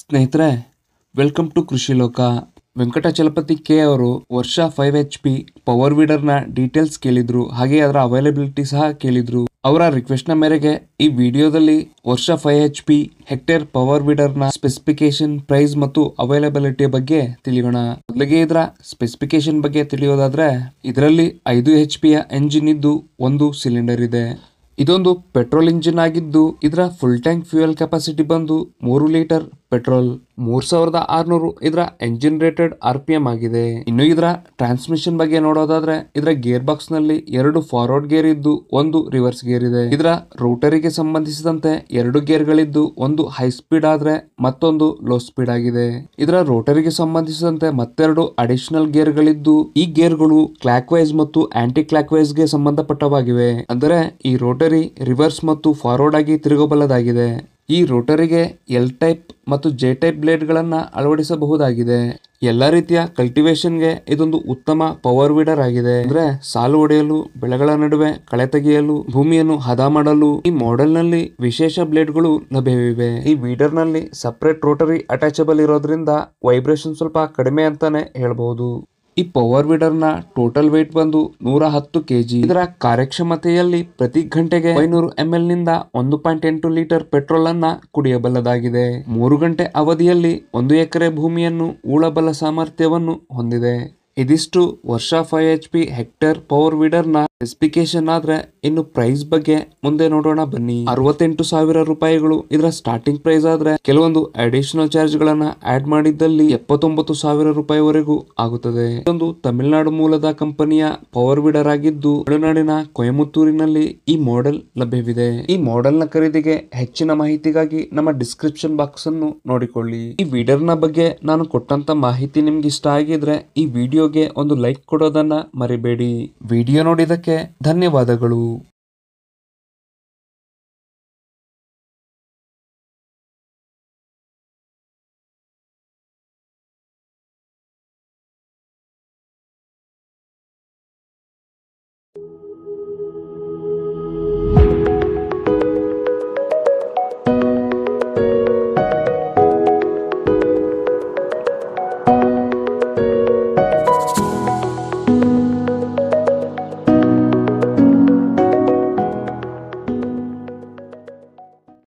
ಸ್ನೇಹಿತರೆ welcome to ಕೃಷಿ ಲೋಕ ವೆಂಕಟಚಲಪತಿ ಕೆ ಅವರು ವರ್ಷ ಫೈವ್ ಎಚ್ ಪಿ ಪವರ್ ವೀಡರ್ನ ಡೀಟೇಲ್ಸ್ ಕೇಳಿದ್ರು ಹಾಗೆ ಅದರ ಅವೈಲಬಿಲಿಟಿ ಸಹ ಕೇಳಿದ್ರು ಅವರ ರಿಕ್ವೆಸ್ಟ್ ನ ಮೇರೆಗೆ ಈ ವಿಡಿಯೋದಲ್ಲಿ ವರ್ಷ five H P Hector power ನ ಸ್ಪೆಸಿಫಿಕೇಶನ್ ಪ್ರೈಸ್ ಮತ್ತು ಅವೈಲಬಿಲಿಟಿ ಬಗ್ಗೆ ತಿಳಿಯೋಣ ಮೊದಲಿಗೆ ಇದರ ಸ್ಪೆಸಿಫಿಕೇಶನ್ ಬಗ್ಗೆ ತಿಳಿಯೋದಾದ್ರೆ ಇದರಲ್ಲಿ ಐದು ಎಚ್ ಯ ಎಂಜಿನ್ ಇದ್ದು ಒಂದು ಸಿಲಿಂಡರ್ ಇದೆ ಇದೊಂದು ಪೆಟ್ರೋಲ್ ಇಂಜಿನ್ ಆಗಿದ್ದು ಇದರ ಫುಲ್ ಟ್ಯಾಂಕ್ ಫ್ಯೂಯಲ್ ಕೆಪಾಸಿಟಿ ಬಂದು ಮೂರು ಲೀಟರ್ ಪೆಟ್ರೋಲ್ ಮೂರು ಸಾವಿರದ ಆರ್ನೂರು ಇದರ engine rated R P M ಆಗಿದೆ ಇನ್ನು ಇದರ ಟ್ರಾನ್ಸ್ಮಿಷನ್ ಬಗ್ಗೆ ನೋಡೋದಾದ್ರೆ ಇದರ ಗೇರ್ ಬಾಕ್ಸ್ ನಲ್ಲಿ ಎರಡು ಫಾರ್ವರ್ಡ್ ಗೇರ್ ಇದ್ದು ಒಂದು ರಿವರ್ಸ್ ಗೇರ್ ಇದೆ ಇದರ ರೋಟರಿಗೆ ಸಂಬಂಧಿಸಿದಂತೆ ಎರಡು ಗೇರ್ ಗಳಿದ್ದು ಒಂದು ಹೈ ಸ್ಪೀಡ್ ಆದ್ರೆ ಮತ್ತೊಂದು ಲೋ ಸ್ಪೀಡ್ ಆಗಿದೆ ಇದರ ರೋಟರಿಗೆ ಸಂಬಂಧಿಸಿದಂತೆ ಮತ್ತೆರಡು ಅಡಿಷನಲ್ ಗೇರ್ ಗಳಿದ್ದು ಈ ಗೇರ್ ಗಳು ಕ್ಲಾಕ್ ವೈಸ್ ಮತ್ತು ಆಂಟಿ ಕ್ಲಾಕ್ ವೈಸ್ ಗೆ ಸಂಬಂಧಪಟ್ಟವಾಗಿವೆ ಅಂದರೆ ಈ ರೋಟರಿ ರಿವರ್ಸ್ ಮತ್ತು ಫಾರ್ವರ್ಡ್ ಆಗಿ ತಿರುಗಬಲ್ಲದಾಗಿದೆ ಈ ರೋಟರಿಗೆ ಎಲ್ ಟೈಪ್ ಮತ್ತು ಜೆ ಟೈಪ್ ಗಳನ್ನ ಅಳವಡಿಸಬಹುದಾಗಿದೆ ಎಲ್ಲ ರೀತಿಯ ಗೆ ಇದೊಂದು ಉತ್ತಮ ಪವರ್ ವೀಡರ್ ಆಗಿದೆ ಅಂದ್ರೆ ಸಾಲು ಒಡೆಯಲು ಬೆಳೆಗಳ ನಡುವೆ ಕಳೆ ತೆಗೆಯಲು ಭೂಮಿಯನ್ನು ಹದ ಮಾಡಲು ಈ ಮಾಡೆಲ್ ನಲ್ಲಿ ವಿಶೇಷ ಬ್ಲೇಡ್ಗಳು ಲಭ್ಯವಿವೆ ಈ ವೀಡರ್ ನಲ್ಲಿ ಸಪರೇಟ್ ರೋಟರಿ ಅಟ್ಯಾಚಬಲ್ ಇರೋದ್ರಿಂದ ವೈಬ್ರೇಷನ್ ಸ್ವಲ್ಪ ಕಡಿಮೆ ಅಂತಾನೆ ಹೇಳಬಹುದು ಈ ಪವರ್ ನ ಟೋಟಲ್ ವೇಟ್ ಬಂದು ನೂರ ಹತ್ತು ಕೆಜಿ ಇದರ ಕಾರ್ಯಕ್ಷಮತೆಯಲ್ಲಿ ಪ್ರತಿ ಗಂಟೆಗೆ ಐನೂರು ಎಂಎಲ್ ನಿಂದ ಒಂದು ಪಾಯಿಂಟ್ ಎಂಟು ಲೀಟರ್ ಪೆಟ್ರೋಲ್ ಅನ್ನ ಕುಡಿಯಬಲ್ಲದಾಗಿದೆ ಮೂರು ಗಂಟೆ ಅವಧಿಯಲ್ಲಿ ಒಂದು ಎಕರೆ ಭೂಮಿಯನ್ನು ಉಳಬಲ್ಲ ಸಾಮರ್ಥ್ಯವನ್ನು ಹೊಂದಿದೆ ಇದಿಷ್ಟು ವರ್ಷ five H P Hector power ನ ಸ್ಪೆಸಿಫಿಕೇಶನ್ ಆದ್ರೆ ಇನ್ನು ಪ್ರೈಸ್ ಬಗ್ಗೆ ಮುಂದೆ ನೋಡೋಣ ಬನ್ನಿ ಅರವತ್ತೆಂಟು ಸಾವಿರ ರೂಪಾಯಿಗಳು ಇದರ ಸ್ಟಾರ್ಟಿಂಗ್ ಪ್ರೈಸ್ ಆದ್ರೆ ಕೆಲವೊಂದು ಅಡಿಷನಲ್ ಚಾರ್ಜ್ ಗಳನ್ನ ಆಡ್ ಮಾಡಿದ್ದಲ್ಲಿ ಎಪ್ಪತ್ತೊಂಬತ್ತು ಸಾವಿರ ರೂಪಾಯಿವರೆಗೂ ಆಗುತ್ತದೆ ಇದೊಂದು ತಮಿಳುನಾಡು ಮೂಲದ ಕಂಪನಿಯ ಪವರ್ ವೀಡರ್ ಆಗಿದ್ದು ತಮಿಳುನಾಡಿನ ಕೊಯಮತ್ತೂರಿನಲ್ಲಿ ಈ ಮಾಡೆಲ್ ಲಭ್ಯವಿದೆ ಈ ಮಾಡೆಲ್ ನ ಖರೀದಿಗೆ ಹೆಚ್ಚಿನ ಮಾಹಿತಿಗಾಗಿ ನಮ್ಮ ಡಿಸ್ಕ್ರಿಪ್ಷನ್ ಬಾಕ್ಸ್ ಅನ್ನು ನೋಡಿಕೊಳ್ಳಿ ಈ ವಿಡರ್ ನ ಬಗ್ಗೆ ನಾನು ಕೊಟ್ಟಂತ ಮಾಹಿತಿ ನಿಮ್ಗೆ ಇಷ್ಟ ಆಗಿದ್ರೆ ಈ ವಿಡಿಯೋಗೆ ಒಂದು ಲೈಕ್ ಕೊಡೋದನ್ನ ಮರಿಬೇಡಿ ವಿಡಿಯೋ ನೋಡಿದಕ್ಕೆ ಧನ್ಯವಾದಗಳು